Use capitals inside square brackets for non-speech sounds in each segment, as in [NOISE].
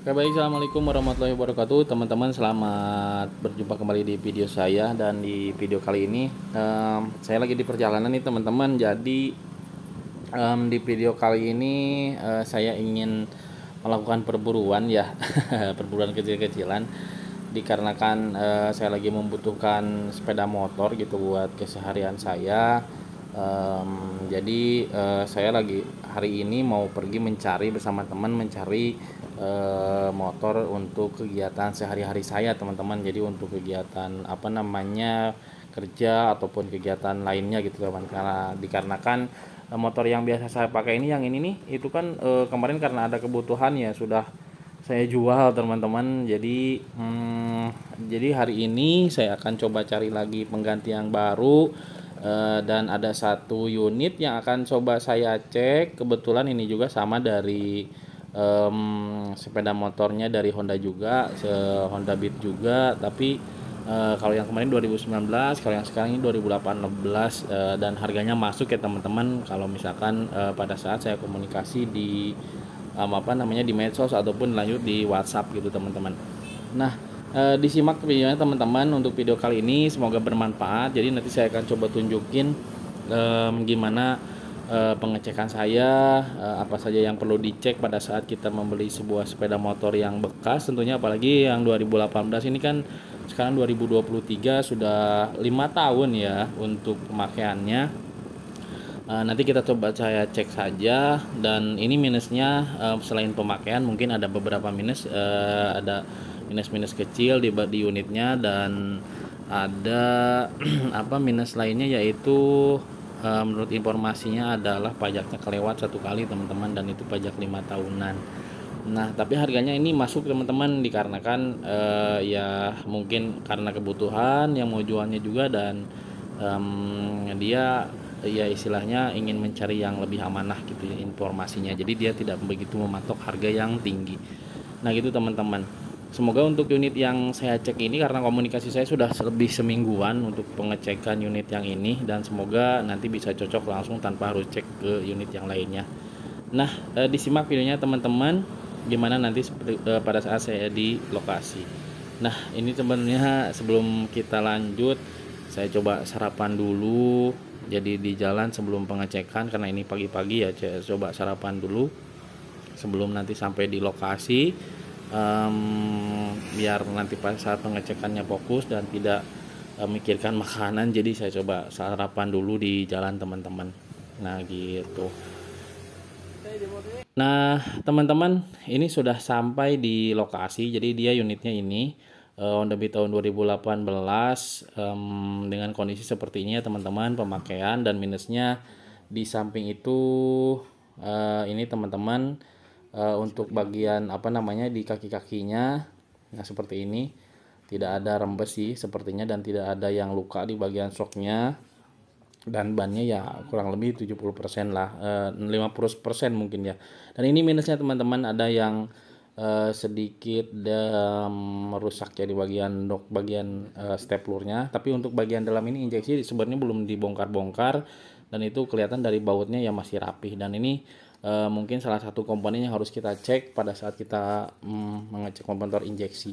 Oke baik, Assalamualaikum warahmatullahi wabarakatuh Teman-teman selamat berjumpa kembali di video saya Dan di video kali ini um, Saya lagi di perjalanan nih teman-teman Jadi um, di video kali ini uh, Saya ingin melakukan perburuan ya [LAUGHS] Perburuan kecil-kecilan Dikarenakan uh, saya lagi membutuhkan sepeda motor gitu Buat keseharian saya Um, jadi uh, saya lagi hari ini mau pergi mencari bersama teman mencari uh, motor untuk kegiatan sehari-hari saya teman-teman. Jadi untuk kegiatan apa namanya kerja ataupun kegiatan lainnya gitu teman karena dikarenakan uh, motor yang biasa saya pakai ini yang ini nih itu kan uh, kemarin karena ada kebutuhan ya sudah saya jual teman-teman jadi hmm, jadi hari ini saya akan coba cari lagi pengganti yang baru Eh, dan ada satu unit yang akan coba saya cek kebetulan ini juga sama dari um, sepeda motornya dari Honda juga se Honda Beat juga tapi uh, kalau yang kemarin 2019 kalau yang sekarang ini 2018 uh, eh, dan harganya masuk ya teman-teman kalau misalkan uh, pada saat saya komunikasi di um, apa namanya di medsos ataupun lanjut di WhatsApp gitu teman-teman nah uh, disimak videonya teman-teman untuk video kali ini semoga bermanfaat jadi nanti saya akan coba tunjukin um, gimana uh, pengecekan saya uh, apa saja yang perlu dicek pada saat kita membeli sebuah sepeda motor yang bekas tentunya apalagi yang 2018 ini kan sekarang 2023 sudah lima tahun ya untuk pemakaiannya nanti kita coba saya cek saja dan ini minusnya selain pemakaian mungkin ada beberapa minus ada minus-minus kecil di di unitnya dan ada [CLEARS THROAT] apa minus lainnya yaitu e, menurut informasinya adalah pajaknya kelewat satu kali teman-teman dan itu pajak lima tahunan nah tapi harganya ini masuk teman-teman dikarenakan e, ya mungkin karena kebutuhan yang mau jualnya juga dan um, dia ya istilahnya ingin mencari yang lebih amanah gitu ya informasinya jadi dia tidak begitu mematok harga yang tinggi nah gitu teman-teman Semoga untuk unit yang saya cek ini karena komunikasi saya sudah lebih semingguan untuk pengecekan unit yang ini dan semoga nanti bisa cocok langsung tanpa harus cek ke unit yang lainnya. Nah, e, disimak videonya teman-teman gimana nanti e, pada saat saya di lokasi. Nah, ini sebenarnya sebelum kita lanjut saya coba sarapan dulu. Jadi di jalan sebelum pengecekan karena ini pagi-pagi ya coba sarapan dulu sebelum nanti sampai di lokasi um, biar nanti saat pengecekannya fokus dan tidak memikirkan eh, mikirkan makanan jadi saya coba sarapan dulu di jalan teman-teman nah gitu nah teman-teman ini sudah sampai di lokasi jadi dia unitnya ini eh, on the beat tahun 2018 um, dengan kondisi seperti ini ya teman-teman pemakaian dan minusnya di samping itu uh, ini teman-teman uh, untuk bagian apa namanya di kaki-kakinya nah seperti ini tidak ada rembes sih sepertinya dan tidak ada yang luka di bagian soknya dan bannya ya kurang lebih 70% lah eh, 50% mungkin ya dan ini minusnya teman-teman ada yang eh, sedikit de, merusak ya di bagian dok bagian eh, steplurnya. lurnya tapi untuk bagian dalam ini injeksi sebenarnya belum dibongkar-bongkar dan itu kelihatan dari bautnya yang masih rapih dan ini Eh, mungkin salah satu komponen yang harus kita cek pada saat kita mm, mengecek komponen injeksi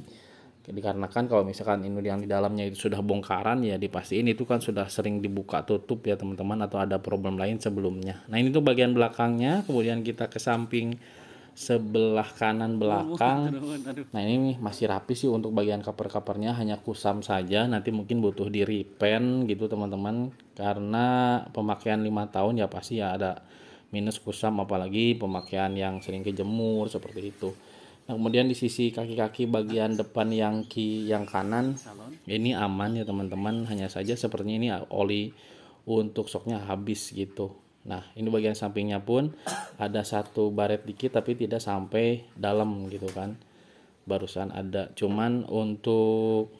dikarenakan kalau misalkan ini yang di dalamnya itu sudah bongkaran ya dipastiin itu kan sudah sering dibuka tutup ya teman-teman atau ada problem lain sebelumnya nah ini tuh bagian belakangnya kemudian kita ke samping sebelah kanan belakang oh, nah ini masih rapi sih untuk bagian cover kapernya hanya kusam saja nanti mungkin butuh di repaint gitu teman-teman karena pemakaian lima tahun ya pasti ya ada minus kusam apalagi pemakaian yang sering kejemur seperti itu. Nah, kemudian di sisi kaki-kaki bagian depan yang ki yang kanan ini aman ya teman-teman, hanya saja sepertinya ini oli untuk soknya habis gitu. Nah, ini bagian sampingnya pun ada satu baret dikit tapi tidak sampai dalam gitu kan. Barusan ada cuman untuk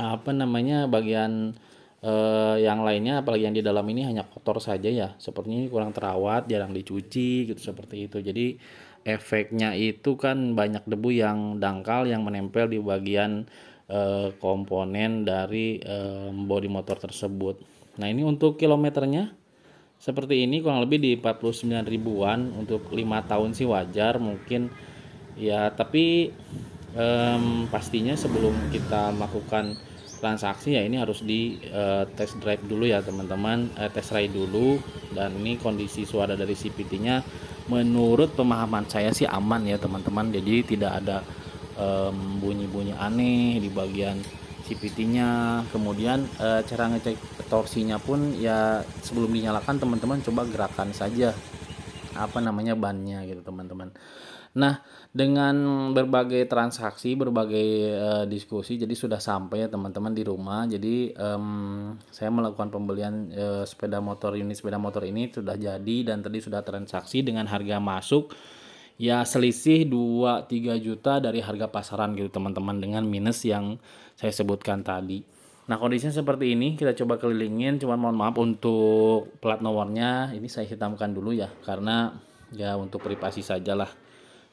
apa namanya bagian Uh, yang lainnya apalagi yang di dalam ini hanya kotor saja ya sepertinya ini kurang terawat jarang dicuci gitu seperti itu jadi efeknya itu kan banyak debu yang dangkal yang menempel di bagian uh, komponen dari uh, bodi motor tersebut nah ini untuk kilometernya seperti ini kurang lebih di 49 ribuan untuk lima tahun sih wajar mungkin ya tapi um, pastinya sebelum kita melakukan transaksi ya ini harus di uh, test drive dulu ya teman-teman uh, test ride dulu dan ini kondisi suara dari cpt nya menurut pemahaman saya sih aman ya teman-teman jadi tidak ada bunyi bunyi-bunyi aneh di bagian cpt nya kemudian uh, cara ngecek torsinya pun ya sebelum dinyalakan teman-teman coba gerakan saja apa namanya bannya gitu teman-teman. Nah, dengan berbagai transaksi, berbagai uh, diskusi, jadi sudah sampai ya teman-teman di rumah. Jadi um, saya melakukan pembelian uh, sepeda motor unit sepeda motor ini sudah jadi dan tadi sudah transaksi dengan harga masuk ya selisih 2 3 juta dari harga pasaran gitu teman-teman dengan minus yang saya sebutkan tadi. Nah kondisinya seperti ini kita coba kelilingin cuman mohon maaf untuk plat nomornya ini saya hitamkan dulu ya karena ya untuk privasi sajalah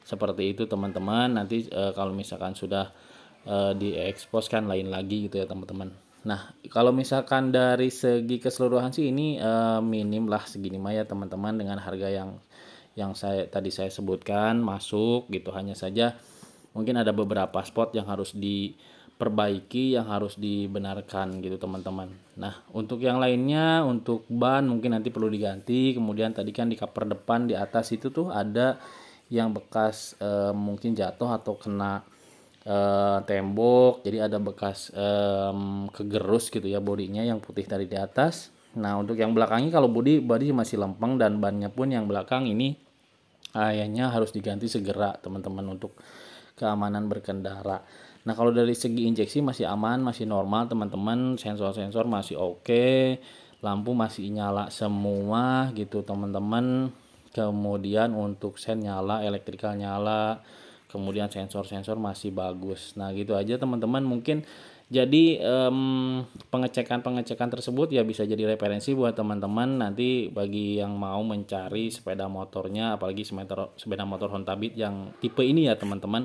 seperti itu teman-teman nanti e, kalau misalkan sudah e, eh, diekspos lain lagi gitu ya teman-teman Nah kalau misalkan dari segi keseluruhan sih ini e, minim lah segini mah ya teman-teman dengan harga yang yang saya tadi saya sebutkan masuk gitu hanya saja mungkin ada beberapa spot yang harus di perbaiki yang harus dibenarkan gitu teman-teman. Nah untuk yang lainnya untuk ban mungkin nanti perlu diganti. Kemudian tadi kan di cover depan di atas itu tuh ada yang bekas e, mungkin jatuh atau kena e, tembok. Jadi ada bekas e, kegerus gitu ya bodinya yang putih tadi di atas. Nah untuk yang belakangnya kalau bodi bodi masih lempeng dan bannya pun yang belakang ini ayahnya harus diganti segera teman-teman untuk keamanan berkendara. Nah kalau dari segi injeksi masih aman, masih normal teman-teman, sensor-sensor masih oke, okay, lampu masih nyala semua gitu teman-teman. Kemudian untuk sen nyala, elektrikal nyala, kemudian sensor-sensor masih bagus. Nah gitu aja teman-teman mungkin jadi pengecekan-pengecekan tersebut ya bisa jadi referensi buat teman-teman nanti bagi yang mau mencari sepeda motornya apalagi sepeda motor Honda Beat yang tipe ini ya teman-teman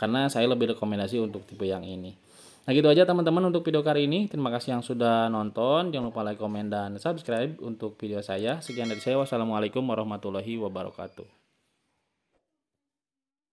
karena saya lebih rekomendasi untuk tipe yang ini nah gitu aja teman-teman untuk video kali ini terima kasih yang sudah nonton jangan lupa like komen dan subscribe untuk video saya sekian dari saya wassalamualaikum warahmatullahi wabarakatuh